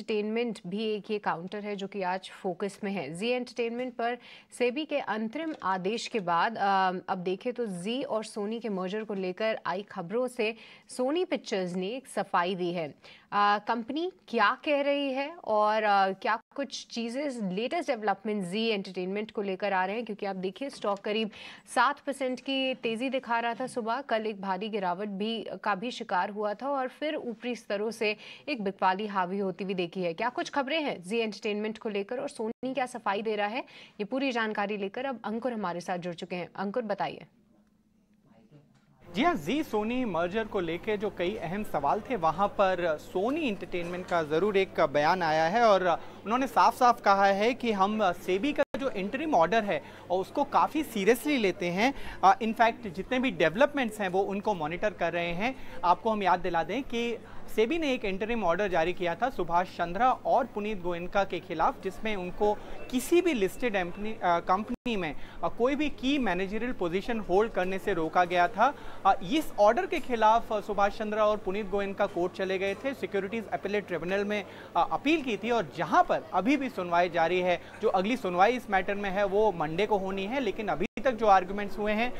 entertainment भी एक ये काउंटर है जो कि आज फोकस में है जी एंटरटेनमेंट पर सेबी के अंतरिम आदेश के बाद अब देखें तो जी और सोनी के मर्जर को लेकर आई खबरों से सोनी पिक्चर्स ने एक सफाई दी है कंपनी क्या कह रही है और आ, क्या कुछ चीज़ें लेटेस्ट डेवलपमेंट जी एंटरटेनमेंट को लेकर आ रहे हैं क्योंकि आप देखिए स्टॉक करीब सात परसेंट की तेज़ी दिखा रहा था सुबह कल एक भारी गिरावट भी का भी शिकार हुआ था और फिर ऊपरी स्तरों से एक बिकवाली हावी होती हुई देखी है क्या कुछ खबरें हैं जी एंटरटेनमेंट को लेकर और सोनी क्या सफाई दे रहा है ये पूरी जानकारी लेकर अब अंकुर हमारे साथ जुड़ चुके हैं अंकुर बताइए जी हाँ जी सोनी मर्जर को लेकर जो कई अहम सवाल थे वहाँ पर सोनी इंटरटेनमेंट का ज़रूर एक बयान आया है और उन्होंने साफ साफ कहा है कि हम सेबी का जो इंटरिम ऑर्डर है और उसको काफ़ी सीरियसली लेते हैं इनफैक्ट जितने भी डेवलपमेंट्स हैं वो उनको मॉनिटर कर रहे हैं आपको हम याद दिला दें कि सेबी ने एक इंटरिम ऑर्डर जारी किया था सुभाष चंद्रा और पुनीत गोयनका के खिलाफ जिसमें उनको किसी भी लिस्टेड कंपनी में कोई भी की मैनेजरियल पोजीशन होल्ड करने से रोका गया था इस ऑर्डर के खिलाफ सुभाष चंद्रा और पुनीत गोयनका कोर्ट चले गए थे सिक्योरिटीज अपीलेट ट्रिब्यूनल में अपील की थी और जहाँ पर अभी भी सुनवाई जारी है जो अगली सुनवाई इस मैटर में है वो मंडे को होनी है लेकिन अभी तक जो आर्ग्यूमेंट्स हुए हैं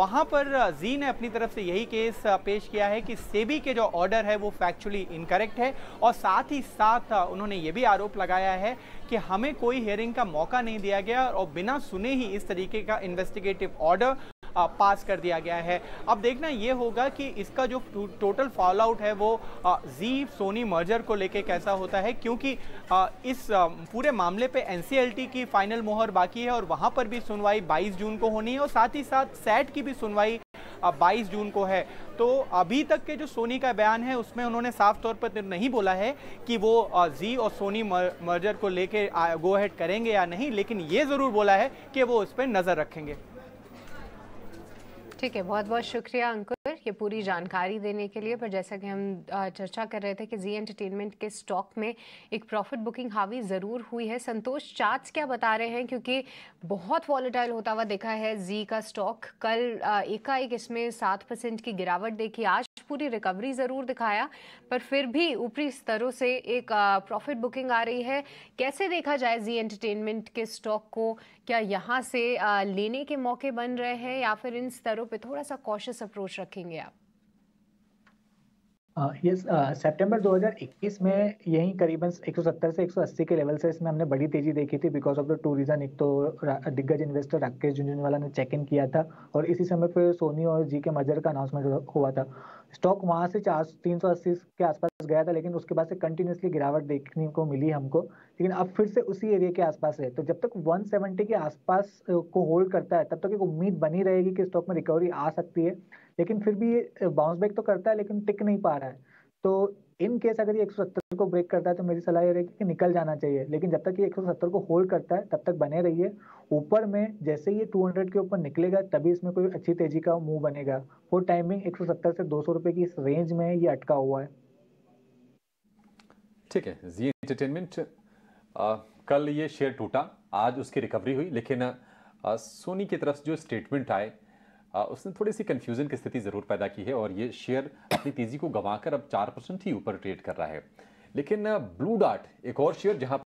वहाँ पर जी ने अपनी तरफ से यही केस पेश किया है कि सेबी के जो ऑर्डर है वो फैक्चुअली इनकरेक्ट है और साथ ही साथ उन्होंने ये भी आरोप लगाया है कि हमें कोई हियरिंग का मौका नहीं दिया गया और बिना सुने ही इस तरीके का इन्वेस्टिगेटिव ऑर्डर पास कर दिया गया है अब देखना ये होगा कि इसका जो टोटल फॉल आउट है वो जी सोनी मर्जर को लेके कैसा होता है क्योंकि इस पूरे मामले पे एन की फाइनल मोहर बाकी है और वहाँ पर भी सुनवाई 22 जून को होनी है और साथ ही साथ सैट की भी सुनवाई 22 जून को है तो अभी तक के जो सोनी का बयान है उसमें उन्होंने साफ तौर पर नहीं बोला है कि वो जी और सोनी मर्जर को लेके गो हेड करेंगे या नहीं लेकिन ये ज़रूर बोला है कि वो उस पर नज़र रखेंगे ठीक है बहुत बहुत शुक्रिया अंकुर ये पूरी जानकारी देने के लिए पर जैसा कि हम चर्चा कर रहे थे कि जी एंटरटेनमेंट के स्टॉक में एक प्रॉफिट बुकिंग हावी ज़रूर हुई है संतोष चार्ट्स क्या बता रहे हैं क्योंकि बहुत वॉलेटाइल होता हुआ देखा है जी का स्टॉक कल एकाएक इसमें सात परसेंट की गिरावट देखी आज पूरी रिकवरी ज़रूर दिखाया पर फिर भी ऊपरी स्तरों से एक प्रॉफिट बुकिंग आ रही है कैसे देखा जाए जी एंटरटेनमेंट के स्टॉक को क्या यहाँ से लेने के मौके बन रहे हैं या फिर इन स्तरों पे थोड़ा सा कॉशियस अप्रोच रखेंगे आप यस सितंबर 2021 में यही करीबन 170 से 180 के लेवल से इसमें हमने बड़ी तेजी देखी थी because of the two reason एक तो दिग्गज इन्वेस्टर राकेश झुंझुनवाला ने चेक इन किया था और इसी समय पर सोनी और जी के मजर का अनाउंसमेंट हुआ था स्टॉक वहां से चार तीन सौ अस्सी के आसपास गया था लेकिन उसके बाद से कंटिन्यूसली गिरावट देखने को मिली हमको लेकिन अब फिर से उसी एरिया के आसपास है तो जब तक 170 के आसपास को होल्ड करता है तब तक एक उम्मीद बनी रहेगी कि स्टॉक में रिकवरी आ सकती है लेकिन फिर भी ये बाउंस बैक तो करता है लेकिन टिक नहीं पा रहा है तो इन केस अगर ये एक को ब्रेक करता है तो मेरी सलाह ये रहेगी कि निकल जाना चाहिए लेकिन जब तक ये 170 को होल्ड करता है तब तक बने रहिए ऊपर में जैसे ये 200 के ऊपर निकलेगा तभी इसमें कोई अच्छी तेजी का मूव बनेगा वो टाइमिंग 170 से 200 रुपए की इस रेंज में ये अटका हुआ है ठीक है जी एंटरटेनमेंट कल ये शेयर टूटा आज उसकी रिकवरी हुई लेकिन आ, सोनी की तरफ जो स्टेटमेंट आए आ, उसने थोड़ी सी कंफ्यूजन की स्थिति ज़रूर पैदा की है और ये शेयर अपनी तेज़ी को गंवाकर अब चार परसेंट ही ऊपर ट्रेड कर रहा है लेकिन ब्लू डार्ट एक और शेयर जहां